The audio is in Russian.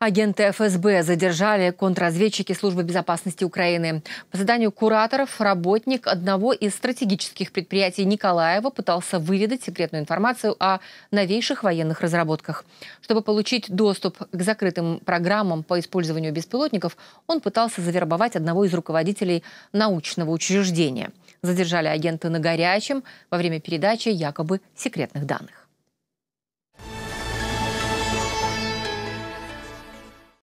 Агенты ФСБ задержали контрразведчики Службы безопасности Украины. По заданию кураторов, работник одного из стратегических предприятий Николаева пытался выведать секретную информацию о новейших военных разработках. Чтобы получить доступ к закрытым программам по использованию беспилотников, он пытался завербовать одного из руководителей научного учреждения. Задержали агента на горячем во время передачи якобы секретных данных.